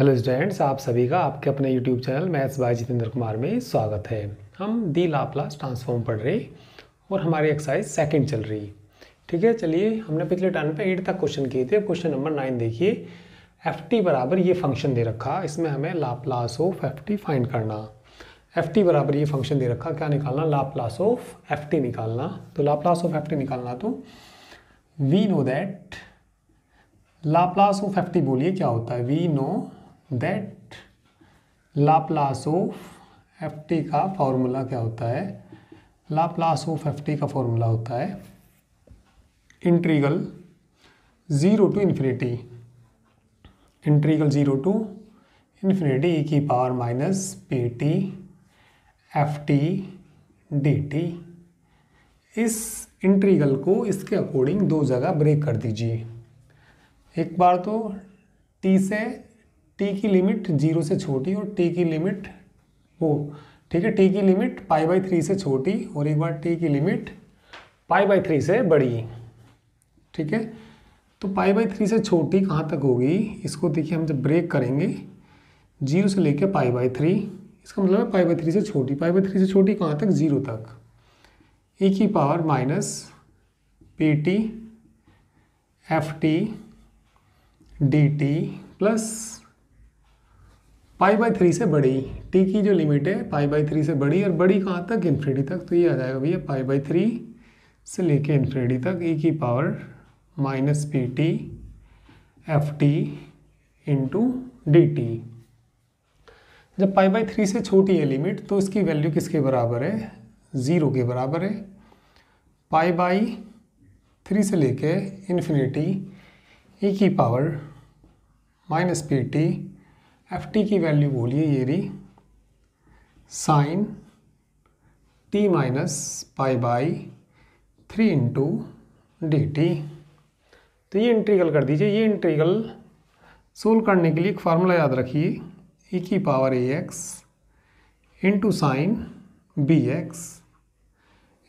Hello students आप सभी का आपके अपने YouTube channel maths by Jitendra Kumar में स्वागत है हम दी लाप्लास ट्रांसफॉर्म पढ़ रहे और हमारी एक्सरसाइज सेकंड चल रही ठीक है चलिए हमने पिछले टर्न पे एट तक क्वेश्चन किए थे क्वेश्चन नंबर नाइन देखिए एफ टी बराबर ये फंक्शन दे रखा इसमें हमें Laplace of F T find करना एफ टी बराबर ये फंक्शन दे रखा क्या निकालना लाप्लास ऑफ एफ टी निकालना तो लाप्लास ऑफ एफ टी निकालना तो we know that Laplace of F T बोलिए क्या होता है we know that Laplace of F T का फॉर्मूला क्या होता है लाप्लास ऑफ एफ टी का फॉर्मूला होता है integral zero to infinity integral zero to infinity E की power minus P T F T D T इस इंट्रीगल को इसके अकॉर्डिंग दो जगह ब्रेक कर दीजिए एक बार तो टी से टी की लिमिट जीरो से छोटी और टी की लिमिट वो ठीक है टी की लिमिट पाई बाई थ्री से छोटी और एक बार टी की लिमिट पाई बाई थ्री से बड़ी ठीक है तो पाई बाई थ्री से छोटी कहाँ तक होगी इसको देखिए हम जब ब्रेक करेंगे जीरो से लेके पाई बाई थ्री इसका मतलब है पाई बाई थ्री से छोटी पाई बाई थ्री से छोटी कहाँ तक जीरो तक ए की power minus P T F T D T plus pi by three से बड़ी टी की जो लिमिट है पाई बाई थ्री से बड़ी और बड़ी कहाँ तक इन्फिनिटी तक तो ये आ जाएगा भैया पाई बाई थ्री से लेके इन्फिनिटी तक ई e की power minus P T F t into d t जब पाई बाई थ्री से छोटी है लिमिट तो इसकी वैल्यू किसके बराबर है ज़ीरो के बराबर है पाई बाई थ्री से लेके इन्फिनिटी ई e की power minus P T F t की वैल्यू बोलिए ये रही sine t minus pi by three into d t तो ये इंट्रीगल कर दीजिए ये इंट्रीगल सोल्व करने के लिए एक फार्मूला याद रखिए ई e की power a x into sine b x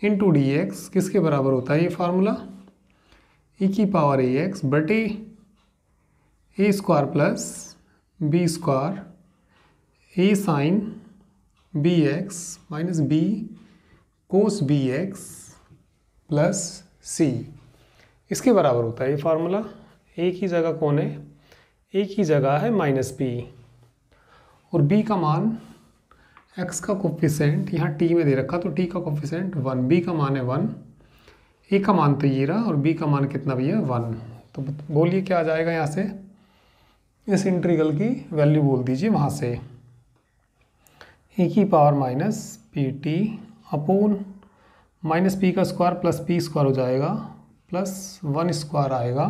into d x किसके बराबर होता है ये फार्मूला ई e की पावर ए एक्स बटे a square plus b square a sine b x minus b cos b x plus c इसके बराबर होता है ये फार्मूला ए की जगह कौन है ए की जगह है माइनस बी और बी का मान एक्स का कोफिसेंट यहाँ टी में दे रखा तो टी का कोफिसेंट वन बी का मान है वन ए का मान तो ये रहा और बी का मान कितना भी है वन तो बोलिए क्या आ जाएगा यहाँ से इस इंट्रीगल की वैल्यू बोल दीजिए वहाँ से ए की power minus P t upon minus p का स्क्वायर प्लस पी स्क्वायर हो जाएगा प्लस वन स्क्वायर आएगा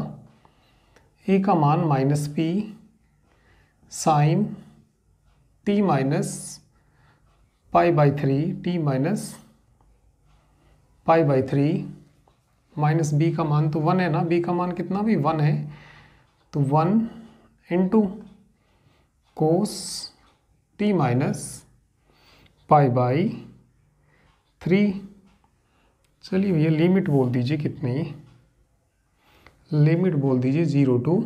ए का मान minus p sine t minus pi by three t minus pi by three minus b का मान तो वन है ना बी का मान कितना भी वन है तो one into cos t minus pi by three चलिए भैया लिमिट बोल दीजिए कितनी लिमिट बोल दीजिए zero to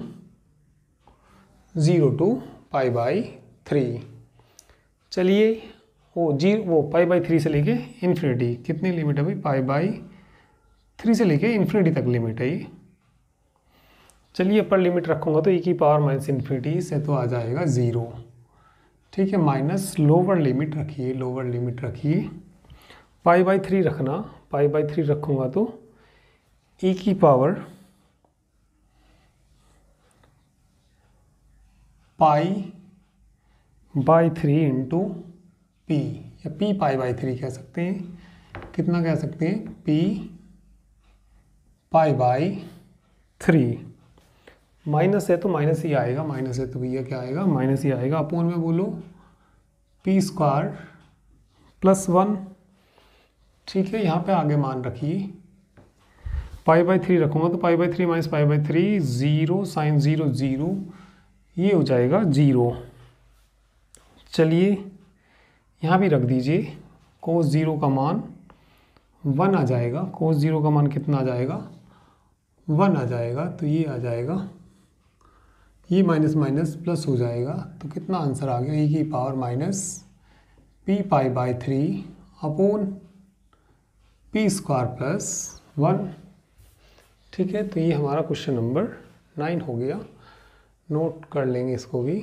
zero to pi by three चलिए वो जी वो पाई बाई थ्री से लेके इन्फिनिटी कितनी लिमिट है भाई पाई बाई थ्री से लेके इन्फिनिटी तक लिमिट है ये चलिए अपर लिमिट रखूँगा तो ई की पावर माइनस इन्फिनिटी से तो आ जाएगा ज़ीरो ठीक है माइनस लोअर लिमिट रखिए लोअर लिमिट रखिए पाई बाई थ्री रखना पाई बाई थ्री रखूँगा तो ई की power pi by three into p या पी पाई बाई थ्री कह सकते हैं कितना कह सकते हैं p pi by three minus है तो माइनस ही आएगा माइनस है तो भैया क्या आएगा माइनस ही आएगा अपोन में बोलो पी स्क्वायर प्लस वन ठीक है यहाँ पे आगे मान रखिए पाई बाई थ्री रखूँगा तो pi by three minus pi by three zero sine zero zero ये हो जाएगा ज़ीरो चलिए यहाँ भी रख दीजिए कोस ज़ीरो का मान वन आ जाएगा कोस ज़ीरो का मान कितना आ जाएगा वन आ जाएगा तो ये आ जाएगा ये माइनस माइनस प्लस हो जाएगा तो कितना आंसर आ गया ई e की power minus p pi by three upon p square plus one ठीक है तो ये हमारा क्वेश्चन नंबर नाइन हो गया नोट कर लेंगे इसको भी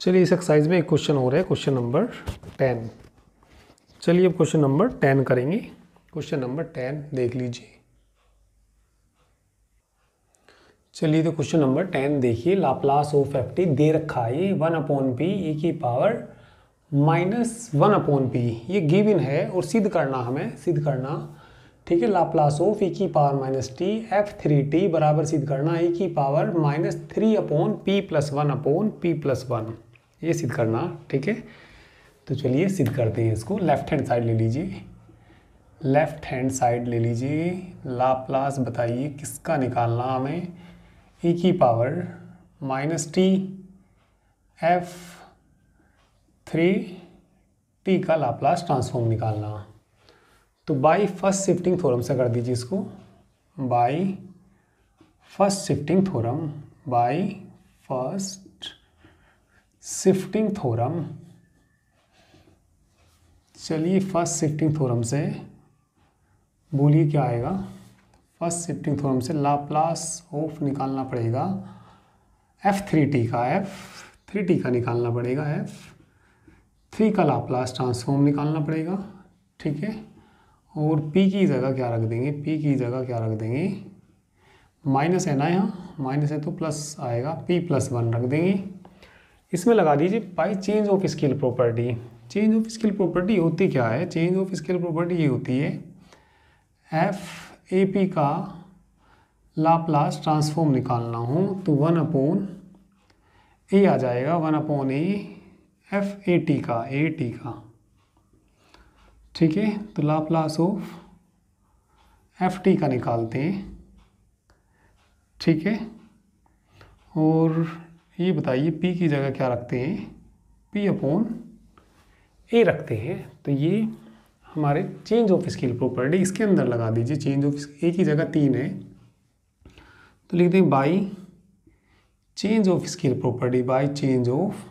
चलिए इस एक्सरसाइज में एक क्वेश्चन हो रहा है क्वेश्चन नंबर टेन चलिए अब क्वेश्चन नंबर टेन करेंगे क्वेश्चन नंबर टेन देख लीजिए चलिए तो क्वेश्चन नंबर टेन देखिए लाप्लास ऑफ एफ टी दे रखा है ये वन अपॉन पी ई की power minus one upon p ये गिवन है और सिद्ध करना हमें सिद्ध करना ठीक है लाप्लास ऑफ ई की power minus t f three t बराबर सिद्ध करना ई e की power minus three upon p plus one upon p plus one ये सिद्ध करना ठीक है तो चलिए सिद्ध करते हैं इसको लेफ्ट हैंड साइड ले लीजिए लेफ्ट हैंड साइड ले लीजिए लाप्लास बताइए किसका निकालना हमें e की power minus t f three t का लाप्लास ट्रांसफॉर्म निकालना तो बाई फर्स्ट शिफ्टिंग थ्योरम से कर दीजिए इसको by first shifting theorem by first shifting theorem चलिए फर्स्ट शिफ्टिंग थ्योरम से बोलिए क्या आएगा फर्स्ट शिफ्टिंग थ्योरम से लाप्लास ऑफ निकालना पड़ेगा एफ थ्री टी का एफ थ्री टी का निकालना पड़ेगा एफ थ्री का लाप्लास ट्रांसफॉर्म निकालना पड़ेगा ठीक है और पी की जगह क्या रख देंगे पी की जगह क्या रख देंगे माइनस है ना यहाँ माइनस है तो प्लस आएगा पी प्लस वन रख देंगे इसमें लगा दीजिए by change of scale property change of scale property होती क्या है चेंज ऑफ स्केल प्रॉपर्टी ये होती है एफ ए पी का लाप्लास ट्रांसफॉर्म निकालना हो तो वन अपोन ए आ जाएगा one upon a f a t का ए टी का ठीक है तो लाप्लास ऑफ एफ टी का निकालते हैं ठीक है और ये बताइए पी की जगह क्या रखते हैं पी अपोन ए रखते हैं तो ये हमारे चेंज ऑफ स्केल प्रॉपर्टी इसके अंदर लगा दीजिए चेंज ऑफ एक ही जगह तीन है तो लिख दें by change of scale property by change of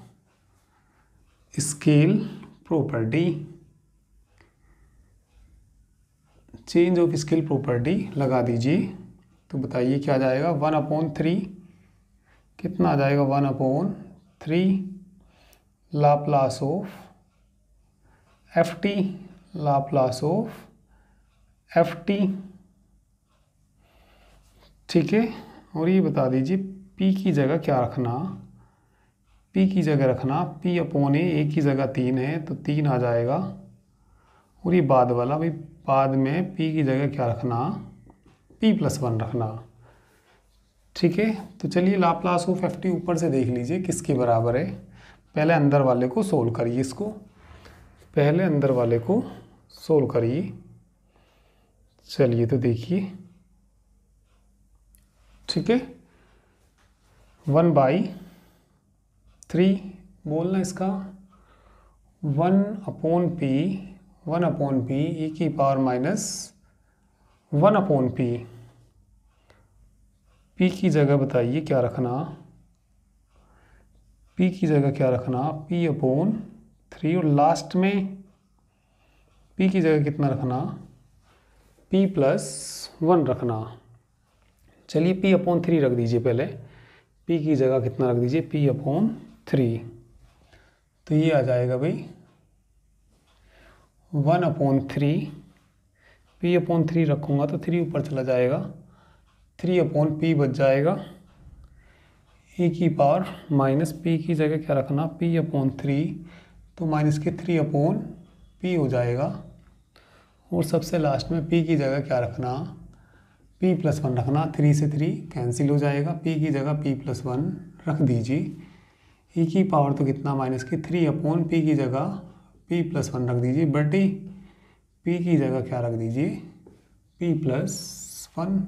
scale property change of scale property लगा दीजिए तो बताइए क्या आ जाएगा वन अपॉन थ्री कितना आ जाएगा one upon three Laplace of F t Laplace of F t ठीक है और ये बता दीजिए पी की जगह क्या रखना पी की जगह रखना पी अपोन ए एक की जगह तीन है तो तीन आ जाएगा और ये बाद वाला भाई बाद में पी की जगह क्या रखना पी प्लस वन रखना ठीक है तो चलिए लाप्लास ऑफ एफ टी ऊपर से देख लीजिए किसके बराबर है पहले अंदर वाले को सोल्व करिए इसको पहले अंदर वाले को सोल्व करिए चलिए तो देखिए ठीक है वन बाई थ्री बोलना इसका one upon p one upon p e e की power minus one upon p p की जगह बताइए क्या रखना पी की जगह क्या रखना पी अपॉन थ्री और लास्ट में पी की जगह कितना रखना पी प्लस वन रखना चलिए पी अपॉन थ्री रख दीजिए पहले पी की जगह कितना रख दीजिए पी अपॉन थ्री तो ये आ जाएगा भाई one upon three p upon three रखूँगा तो थ्री ऊपर चला जाएगा थ्री अपॉन पी बच जाएगा ए e की पावर माइनस पी की जगह क्या रखना पी अपॉन थ्री तो माइनस के थ्री अपोन पी हो जाएगा और सबसे लास्ट में पी की जगह क्या रखना पी प्लस वन रखना थ्री से थ्री कैंसिल हो जाएगा पी की जगह पी प्लस वन रख दीजिए ई e की पावर तो कितना माइनस के थ्री अपोन पी की जगह पी प्लस वन रख दीजिए बटी पी की जगह क्या रख दीजिए पी प्लस वन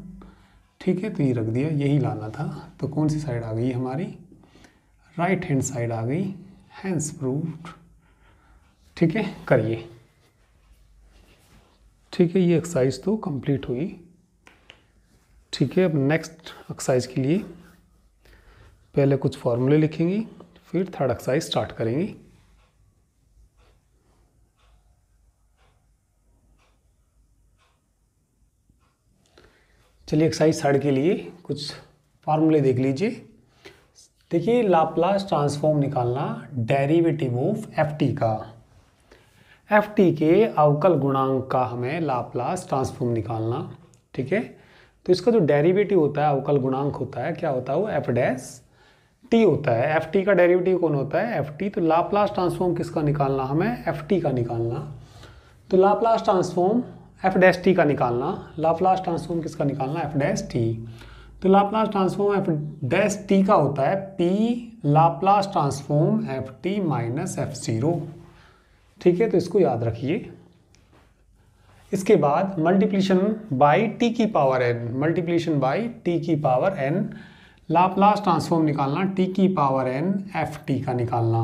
ठीक है तो ये रख दिया यही लाना था तो कौन सी साइड आ गई हमारी राइट हैंड साइड आ गई हैंड्स प्रूफ ठीक है करिए ठीक है ये एक्सरसाइज तो कंप्लीट हुई ठीक है अब नेक्स्ट एक्सरसाइज के लिए पहले कुछ फॉर्मूले लिखेंगे फिर थर्ड एक्सरसाइज स्टार्ट करेंगे चलिए एक्सरसाइज थर्ड के लिए कुछ फॉर्मूले देख लीजिए देखिए लाप्लास ट्रांसफॉर्म निकालना डेरिवेटिव ऑफ एफ टी का एफ टी के अवकल गुणांक का हमें लाप्लास ट्रांसफॉर्म निकालना ठीक है तो इसका जो डेरिवेटिव होता है अवकल गुणांक होता है क्या होता है वो एफ डैश टी होता है एफ टी का डेरिवेटिव कौन होता है एफ टी तो लाप्लास ट्रांसफॉर्म किसका निकालना हमें एफ टी का निकालना तो Laplace transform f dash t का निकालना लाप्लास ट्रांसफॉर्म किसका निकालना एफ डैश टी तो Laplace transform f dash t का होता है p Laplace transform f t minus f zero ठीक है तो इसको याद रखिए इसके बाद मल्टीप्लीशन बाई टी की power n multiplication by t की पावर एन लाप्लास ट्रांसफॉर्म निकालना टी की पावर एन एफ टी का निकालना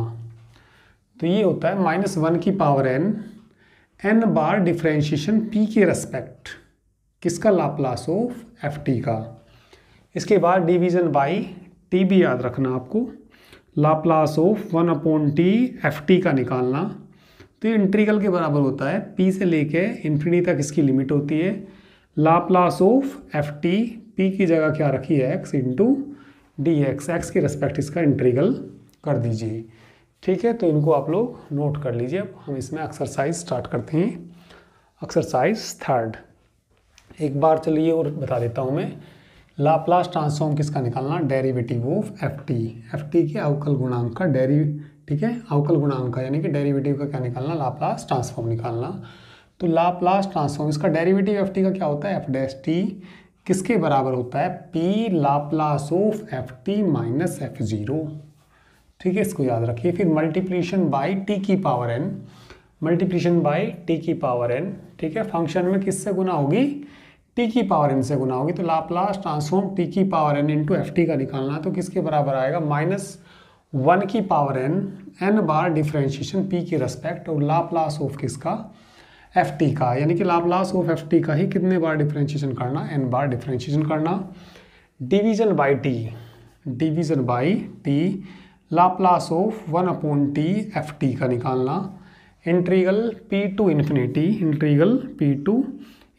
तो ये होता है माइनस वन की पावर एन एन बार डिफ्रेंशिएशन पी के रेस्पेक्ट किसका लाप्लास ऑफ एफ टी का इसके बाद डिवीजन बाई टी भी याद रखना आपको Laplace of one upon t F T का निकालना तो ये इंट्रीगल के बराबर होता है पी से लेके इन्फिनी तक इसकी लिमिट होती है Laplace of F t p की जगह क्या रखी है x into d x x के रेस्पेक्ट इसका इंट्रीगल कर दीजिए ठीक है तो इनको आप लोग नोट कर लीजिए अब हम इसमें एक्सरसाइज स्टार्ट करते हैं एक्सरसाइज थर्ड एक बार चलिए और बता देता हूँ मैं लाप्लास ट्रांसफॉर्म किसका निकालना derivative of F t F t के अवकल गुणांक का डेरी ठीक है अवकल गुणांक का यानी कि डेरिवेटिव का क्या निकालना लाप्लास ट्रांसफॉर्म निकालना तो लाप्लास ट्रांसफॉर्म इसका डेरिवेटिव एफ टी का क्या होता है एफ डैश टी किसके बराबर होता है p Laplace of F t minus f zero ठीक है इसको याद रखिए फिर मल्टीप्लीशन बाई टी की power n multiplication by t की पावर एन ठीक है फंक्शन में किससे गुना होगी टी की पावर एन से गुना होगी तो लाप्लास ट्रांसफॉर्म टी की power n into f T का निकालना तो किसके बराबर आएगा माइनस वन की पावर एन एन बार डिफ्रेंशिएशन पी की रेस्पेक्ट और लाप्लास ऑफ किसका एफ टी का यानी कि लाप्लास ऑफ एफ टी का ही कितने बार डिफ्रेंशिएशन करना एन बार डिफ्रेंशिएशन करना division by t division by t Laplace of one upon t F T का निकालना integral p to infinity integral p to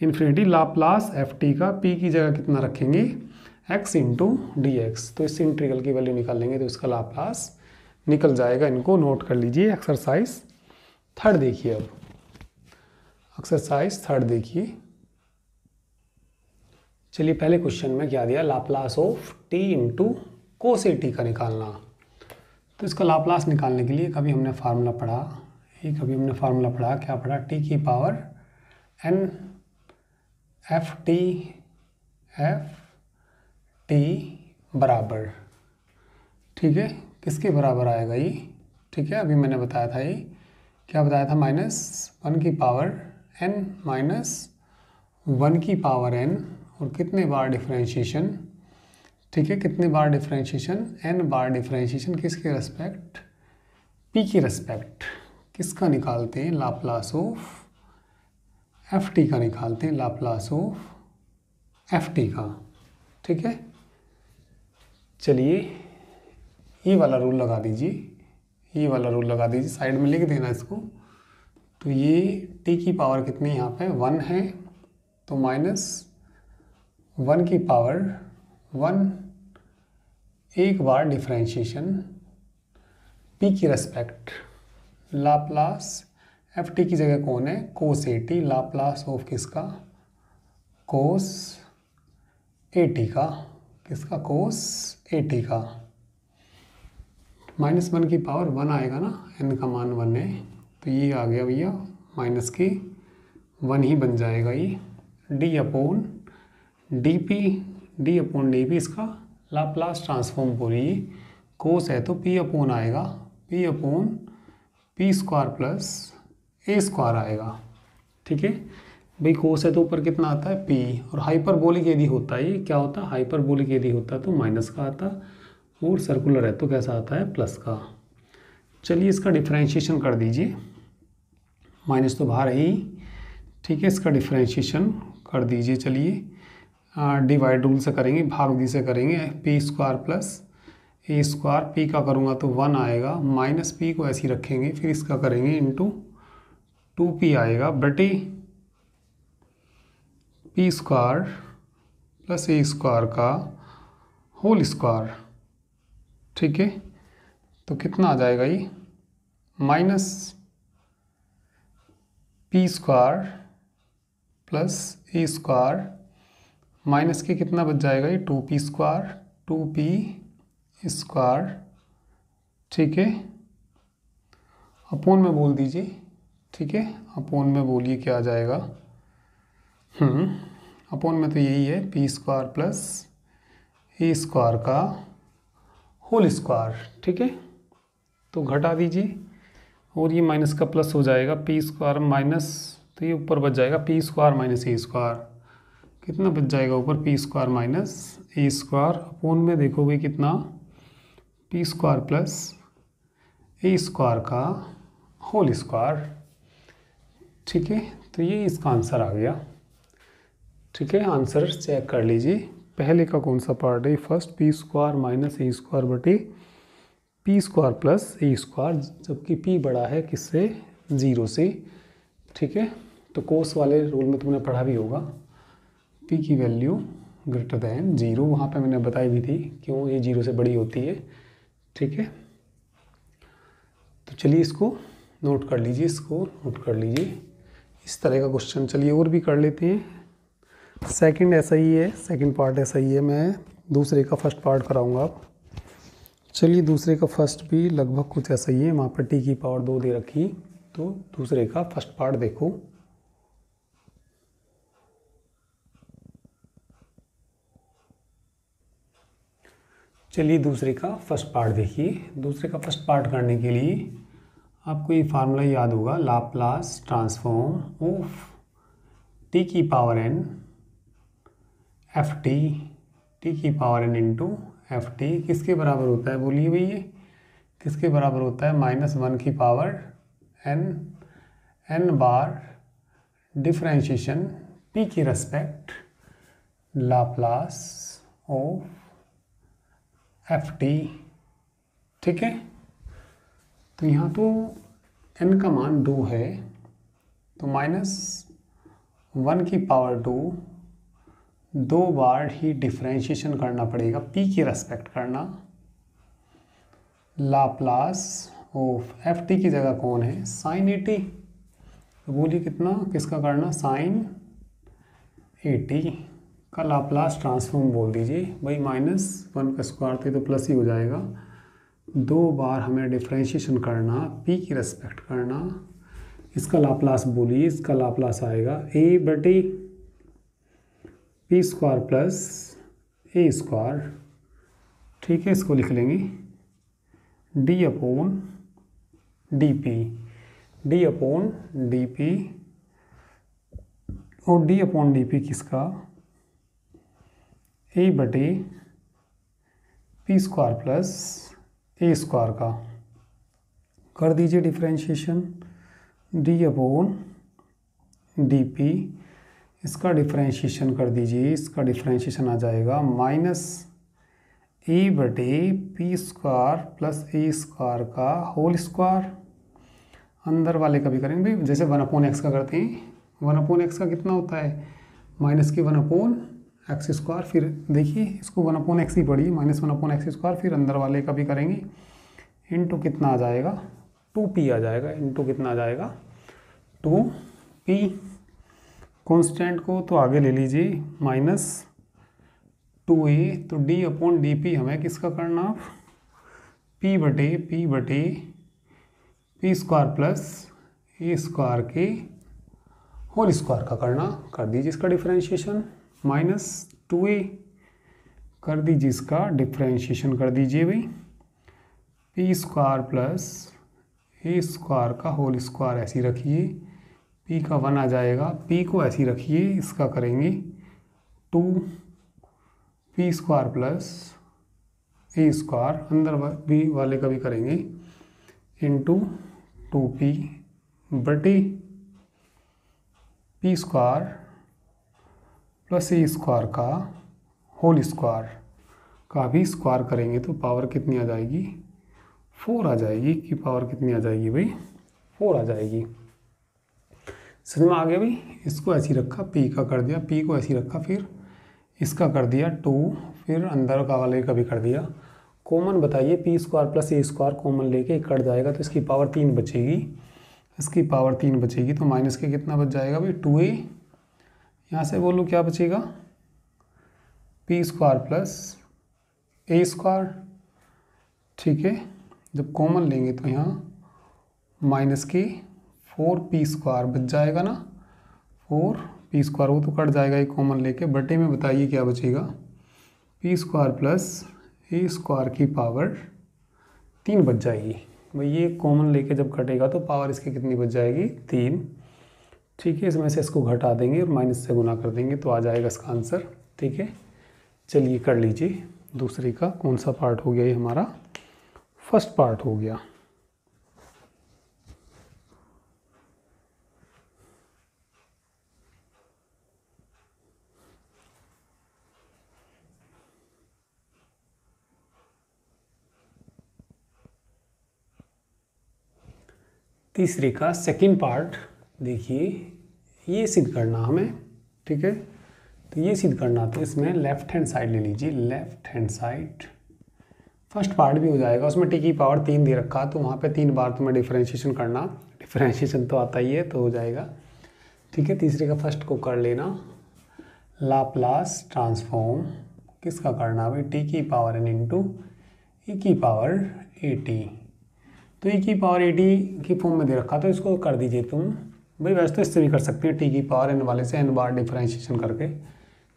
infinity Laplace f T का पी की जगह कितना रखेंगे एक्स इंटू डी एक्स तो इस इंट्रीगल की वैल्यू निकाल लेंगे तो इसका लाप्लास निकल जाएगा इनको नोट कर लीजिए एक्सरसाइज थर्ड देखिए अब एक्सरसाइज थर्ड देखिए चलिए पहले क्वेश्चन में क्या दिया Laplace of t into cos t का निकालना तो इसका लाप्लास निकालने के लिए कभी हमने फार्मूला पढ़ा ही कभी हमने फार्मूला पढ़ा क्या पढ़ा टी की power n f t F T बराबर ठीक है किसके बराबर आएगा ये ठीक है अभी मैंने बताया था ये क्या बताया था माइनस वन की पावर एन माइनस वन की पावर एन और कितने बार डिफ्रेंशिएशन ठीक है कितने बार डिफ्रेंशिएशन एन बार डिफ्रेंशिएशन किसके रेस्पेक्ट पी की रेस्पेक्ट किसका निकालते हैं लाप्लास ऑफ एफ टी का निकालते हैं लाप्लास ऑफ एफ टी का ठीक है चलिए ये वाला रूल लगा दीजिए ये वाला रूल लगा दीजिए साइड में लिख देना इसको तो ये टी की पावर कितनी यहाँ पे वन है तो माइनस वन की पावर वन एक बार डिफ्रेंशिएशन पी की रेस्पेक्ट लाप्लास एफ टी की जगह कौन है cos a t Laplace of किसका कोस ए टी का किसका कोस एटी का माइनस वन की पावर वन आएगा ना एन का मान वन है तो ये आ गया भैया माइनस की वन ही बन जाएगा ये d upon d p d upon d p इसका लाप्लास ट्रांसफॉर्म बोलिए कोस है तो पी अपोन आएगा p upon p square plus a square आएगा ठीक है भाई कोस है तो ऊपर कितना आता है पी और हाइपरबोलिक यदि होता है क्या होता है हाइपरबोलिक यदि होता है तो माइनस का आता और सर्कुलर है तो कैसा आता है प्लस का चलिए इसका डिफ्रेंशिएशन कर दीजिए माइनस तो बाहर ही ठीक है इसका डिफ्रेंशिएशन कर दीजिए चलिए डिवाइड रूल से करेंगे भाग दी से करेंगे p square plus a square p का करूँगा तो वन आएगा माइनस पी को ऐसे ही रखेंगे फिर इसका करेंगे इंटू टू पी आएगा बटी p square plus a square का होल स्क्वायर ठीक है तो कितना आ जाएगा ये minus p square plus a square minus के कितना बच जाएगा ये two p square two p square ठीक है अपोन में बोल दीजिए ठीक है अपोन में बोलिए क्या आ जाएगा हम्म। अपॉन में तो यही है p square plus a square का होल स्क्वायर ठीक है तो घटा दीजिए और ये माइनस का प्लस हो जाएगा पी स्क्वायर माइनस तो ये ऊपर बच जाएगा p square minus a square कितना बच जाएगा ऊपर p square minus a square upon में देखोगे कितना p square plus a square का होल स्क्वायर ठीक है तो ये इसका आंसर आ गया ठीक है आंसर चेक कर लीजिए पहले का कौन सा पार्ट है first p square minus a square बटे p square plus a square जबकि पी बड़ा है किससे ज़ीरो से ठीक है तो कोर्स वाले रोल में तुमने पढ़ा भी होगा पी की वैल्यू ग्रेटर दैन जीरो वहाँ पे मैंने बताई भी थी क्यों ये जीरो से बड़ी होती है ठीक है तो चलिए इसको नोट कर लीजिए इसको नोट कर लीजिए इस तरह का क्वेश्चन चलिए और भी कर लेते हैं सेकंड ऐसा ही है सेकंड पार्ट ऐसा ही है मैं दूसरे का फर्स्ट पार्ट कराऊंगा आप चलिए दूसरे का फर्स्ट भी लगभग कुछ ऐसा ही है वहाँ पर टी की पावर दो दे रखी तो दूसरे का फर्स्ट पार्ट देखो चलिए दूसरे का फर्स्ट पार्ट देखिए दूसरे का फर्स्ट पार्ट करने के लिए आपको ये फार्मूला याद होगा लाप्लास ट्रांसफॉर्म ऑफ टी की power n f t t की power n into f t किसके बराबर होता है बोलिए भैया किसके बराबर होता है माइनस वन की पावर एन एन बार डिफ्रेंशिएशन पी की respect Laplace of F t ठीक है तो यहाँ तो एन का मान दो है तो माइनस वन की पावर टू दो बार ही डिफ्रेंशिएशन करना पड़ेगा पी की रेस्पेक्ट करना लाप्लास ऑफ एफ टी की जगह कौन है साइन ए टी तो बोलिए कितना किसका करना साइन ए टी का लाप्लास ट्रांसफॉर्म बोल दीजिए भाई माइनस वन का स्क्वायर थे तो प्लस ही हो जाएगा दो बार हमें डिफ्रेंशिएशन करना पी की रेस्पेक्ट करना इसका लाप्लास बोलिए इसका लाप्लास आएगा ए बटी p square plus a square ठीक है इसको लिख लेंगे d upon d p d upon d p और डी अपोन डी पी किसका ए बटे p square plus a square का कर दीजिए differentiation d upon d p इसका डिफ्रेंशिएशन कर दीजिए इसका डिफ्रेंशिएशन आ जाएगा माइनस ए बटे p square plus a square का होल स्क्वायर अंदर वाले का भी करेंगे भाई जैसे वन अपोन एक्स का करते हैं वन अपोन एक्स का कितना होता है माइनस के वन अपोन एक्स स्क्वायर फिर देखिए इसको वन अपोन एक्स ही पढ़िए minus one upon x square फिर अंदर वाले का भी करेंगे इंटू कितना आ जाएगा टू पी आ जाएगा इंटू कितना आ जाएगा टू पी कॉन्स्टेंट को तो आगे ले लीजिए माइनस टू ए तो डी अपॉन डी पी हमें किसका करना पी बटे पी बटे p square plus a square के होल स्क्वायर का करना कर दीजिए इसका डिफ्रेंशिएशन माइनस टू ए कर दीजिए इसका डिफ्रेंशिएशन कर दीजिए भाई p square plus a square का होल स्क्वायर ऐसी रखिए पी का वन आ जाएगा पी को ऐसी रखिए इसका करेंगे two p square plus a square अंदर बी वाले का भी करेंगे इंटू टू पी बटे p square plus a square का होल स्क्वायर का भी स्क्वायर करेंगे तो पावर कितनी आ जाएगी फोर आ जाएगी कि पावर कितनी आ जाएगी भाई फोर आ जाएगी समझ में आ गया भाई इसको ऐसे ही रखा पी का कर दिया पी को ऐसी रखा फिर इसका कर दिया टू फिर अंदर का वाले का भी कर दिया कॉमन बताइए p square plus a square common लेके कट जाएगा तो इसकी पावर तीन बचेगी इसकी पावर तीन बचेगी तो माइनस के कितना बच जाएगा भाई टू ए यहाँ से बोलो क्या बचेगा p square plus a square ठीक है जब कॉमन लेंगे तो यहाँ माइनस की फोर पी स्क्वायर बच जाएगा ना फोर पी स्क्वायर वो तो कट जाएगा एक कॉमन लेके बटे में बताइए क्या बचेगा p square plus a square की पावर तीन बच जाएगी भाई ये कॉमन लेके जब कटेगा तो पावर इसकी कितनी बच जाएगी तीन ठीक है इसमें से इसको घटा देंगे और माइनस से गुना कर देंगे तो आ जाएगा इसका आंसर ठीक है चलिए कर लीजिए दूसरे का कौन सा पार्ट हो गया ये हमारा फर्स्ट पार्ट हो गया तीसरे का सेकंड पार्ट देखिए ये सिद्ध करना हमें ठीक है तो ये सिद्ध करना तो इसमें लेफ्ट हैंड साइड ले लीजिए left hand side first part भी हो जाएगा उसमें टी की पावर तीन दे रखा तो वहाँ पे तीन बार तुम्हें डिफ्रेंशिएशन करना डिफ्रेंशिएशन तो आता ही है तो हो जाएगा ठीक है तीसरे का फर्स्ट को कर लेना लाप्लास ट्रांसफॉर्म किसका करना भाई टी की पावर एन इंटू ई की पावर ए टी तो ई की पावर ए टी की फॉर्म में दे रखा तो इसको कर दीजिए तुम भाई वैसे तो इससे भी कर सकते हो टी की पावर एन वाले से एन बार डिफ्रेंशिएशन करके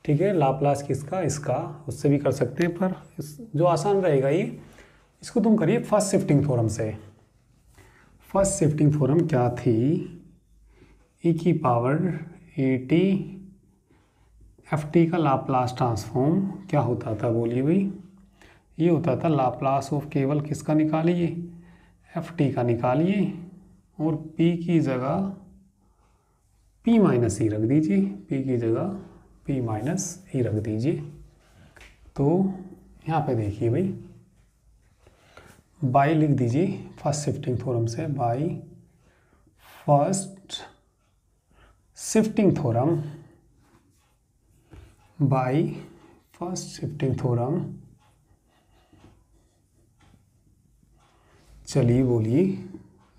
ठीक है लाप्लास किसका इसका उससे भी कर सकते हैं पर जो आसान रहेगा ये इसको तुम करिए फर्स्ट शिफ्टिंग फोरम से फर्स्ट शिफ्टिंग फोरम क्या थी ई e की power a t F T का लाप्लास ट्रांसफॉर्म क्या होता था बोलिए भाई ये होता था लाप्लास ऑफ केवल किसका निकालिए एफ टी का निकालिए और पी की जगह पी माइनस ई e रख दीजिए पी की जगह पी माइनस ई e रख दीजिए तो यहाँ पे देखिए भाई बाई लिख दीजिए फर्स्ट शिफ्टिंग थोरम से by first shifting theorem by first shifting theorem चलिए बोलिए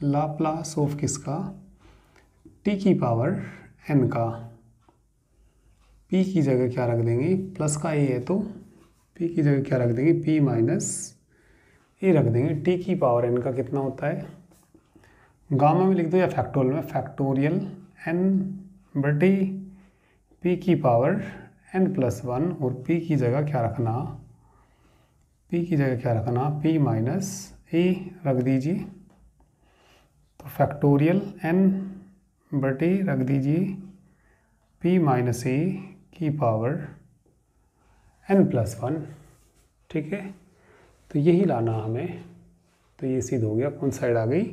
लाप्लास ऑफ किसका टी की पावर एन का पी की जगह क्या रख देंगे प्लस का ए है तो पी की जगह क्या रख देंगे पी माइनस ए रख देंगे टी की पावर एन का कितना होता है गामा में लिख दो या फैक्टोरियल में फैक्टोरियल एन बटे पी की पावर एन प्लस वन और पी की जगह क्या रखना पी की जगह क्या रखना पी माइनस ही रख दीजिए तो फैक्टोरियल एन बटे रख दीजिए पी माइनस ए की पावर एन प्लस वन ठीक है तो यही लाना हमें तो ये सीध हो गया कौन साइड आ गई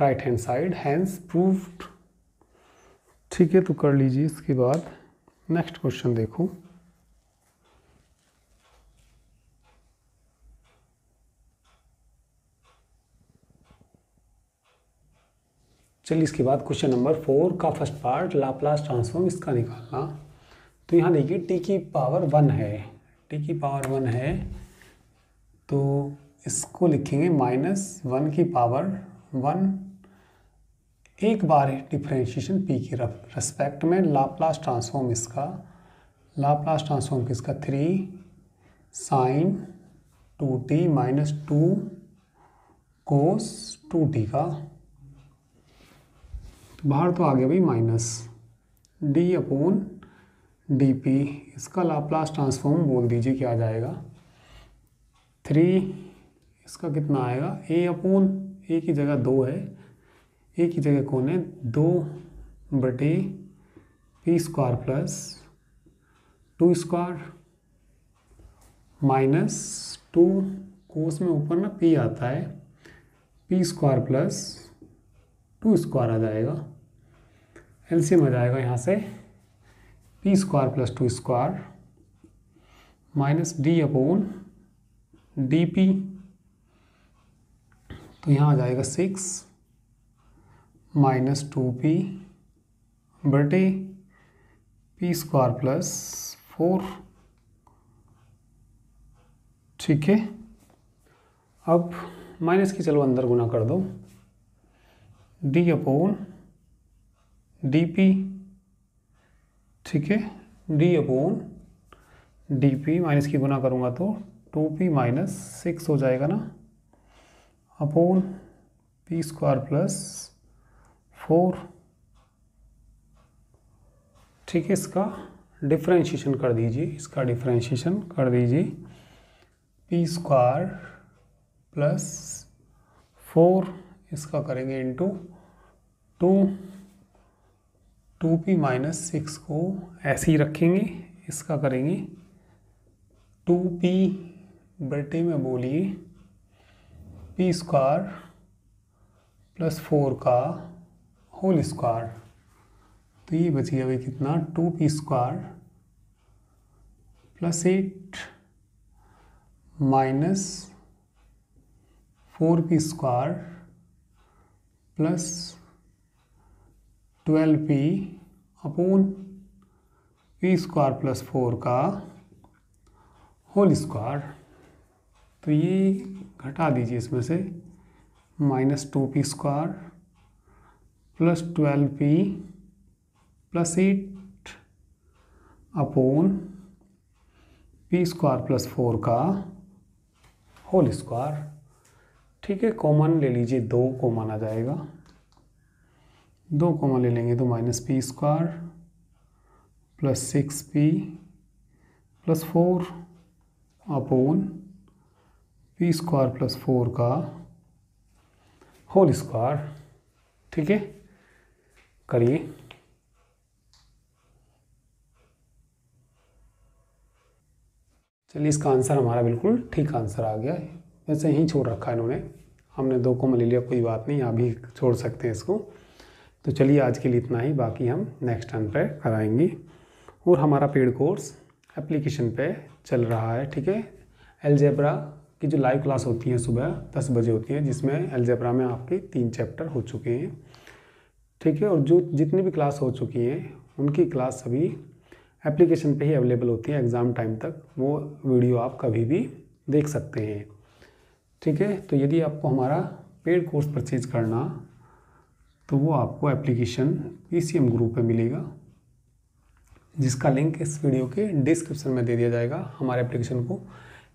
right hand side hands proved ठीक है तो कर लीजिए इसके बाद नेक्स्ट क्वेश्चन देखो चलिए इसके बाद क्वेश्चन नंबर फोर का फर्स्ट पार्ट लाप्लास ट्रांसफॉर्म इसका निकालना तो यहाँ देखिए टी की पावर वन है टी की पावर वन है तो इसको लिखेंगे माइनस वन की पावर वन एक बार डिफ्रेंशिएशन पी की रेस्पेक्ट में लाप्लास ट्रांसफॉर्म इसका लाप्लास ट्रांसफॉर्म किसका three sine two t minus two cos two t का तो बाहर तो आ गया भाई minus d upon d p इसका लाप्लास ट्रांसफॉर्म बोल दीजिए क्या आ जाएगा थ्री इसका कितना आएगा ए अपोन ए की जगह दो है ए की जगह कौन है दो बटे p square plus two square minus two cos में ऊपर ना पी आता है p square plus two square आ जाएगा एलसीएम आ जाएगा यहाँ से p square plus two square minus d upon d p तो यहाँ आ जाएगा सिक्स माइनस टू पी बटे पी स्क्वायर प्लस फोर ठीक है अब माइनस की चलो अंदर गुना कर दो डी अपोन डी पी ठीक है d upon d p minus की गुना करूँगा तो टू पी माइनस सिक्स हो जाएगा ना upon p square plus four ठीक है इसका डिफ्रेंशिएशन कर दीजिए इसका डिफ्रेंशिएशन कर दीजिए पी स्क्वायर प्लस फोर इसका करेंगे into two two p minus six को ऐसे ही रखेंगे इसका करेंगे टू पी बटे में बोलिए पी स्क्वायर प्लस फोर का होल स्क्वायर तो ये बचिए भाई कितना two p square plus eight minus four p square plus twelve p upon p square plus four का होल स्क्वायर तो ये घटा दीजिए इसमें से minus two p square plus twelve p plus eight upon p square plus four का whole square ठीक है कॉमन ले लीजिए दो कॉमन आ जाएगा दो कॉमन ले लेंगे तो minus p square plus six p plus four upon p square plus four का होल स्क्वायर ठीक है करिए चलिए इसका आंसर हमारा बिल्कुल ठीक आंसर आ गया है वैसे ही छोड़ रखा है इन्होंने हमने दो को में ले लिया कोई बात नहीं आप भी छोड़ सकते हैं इसको तो चलिए आज के लिए इतना ही बाकी हम नेक्स्ट टाइम पर कराएंगे और हमारा पेड कोर्स एप्लीकेशन पे चल रहा है ठीक है एलजेब्रा की जो लाइव क्लास होती है सुबह दस बजे होती है जिसमें एलजेब्रा में आपके तीन चैप्टर हो चुके हैं ठीक है और जो जितनी भी क्लास हो चुकी हैं उनकी क्लास सभी एप्लीकेशन पे ही अवेलेबल होती है एग्ज़ाम टाइम तक वो वीडियो आप कभी भी देख सकते हैं ठीक है तो यदि आपको हमारा पेड कोर्स परचेज करना तो वो आपको एप्लीकेशन पीसीएम ग्रुप पे मिलेगा जिसका लिंक इस वीडियो के डिस्क्रिप्शन में दे दिया जाएगा हमारे एप्लीकेशन को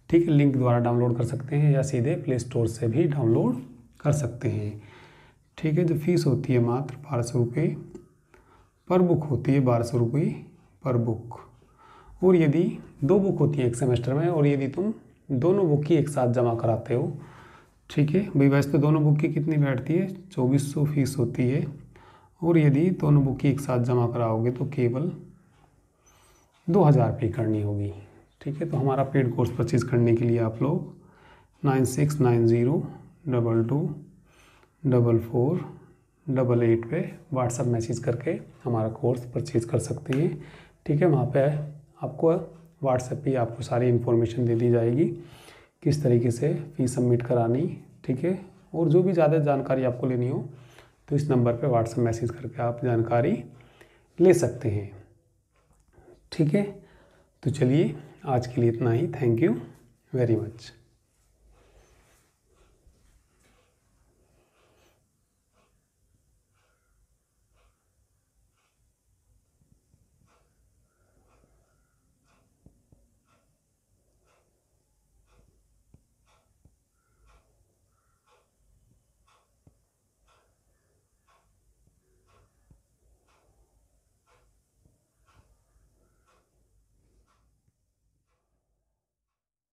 ठीक है लिंक द्वारा डाउनलोड कर सकते हैं या सीधे प्ले स्टोर से भी डाउनलोड कर सकते हैं ठीक है जो फीस होती है मात्र बारह सौ रुपये पर बुक होती है बारह सौ रुपये पर बुक और यदि दो बुक होती है एक सेमेस्टर में और यदि तुम दोनों बुक की एक साथ जमा कराते हो ठीक है भाई वैसे तो दोनों बुक की कितनी बैठती है चौबीस सौ फीस होती है और यदि दोनों बुक की एक साथ जमा कराओगे तो केवल दो हज़ार पे करनी होगी ठीक है तो हमारा पेड कोर्स परचेज़ करने के लिए आप लोग nine six nine zero double two double four double eight पर व्हाट्सअप मैसेज करके हमारा कोर्स परचेज़ कर सकते हैं ठीक है वहाँ पर आपको व्हाट्सएप पे आपको सारी इन्फॉर्मेशन दे दी जाएगी किस तरीके से फ़ीस सबमिट करानी ठीक है और जो भी ज़्यादा जानकारी आपको लेनी हो तो इस नंबर पे व्हाट्सएप मैसेज करके आप जानकारी ले सकते हैं ठीक है तो चलिए आज के लिए इतना ही थैंक यू वेरी मच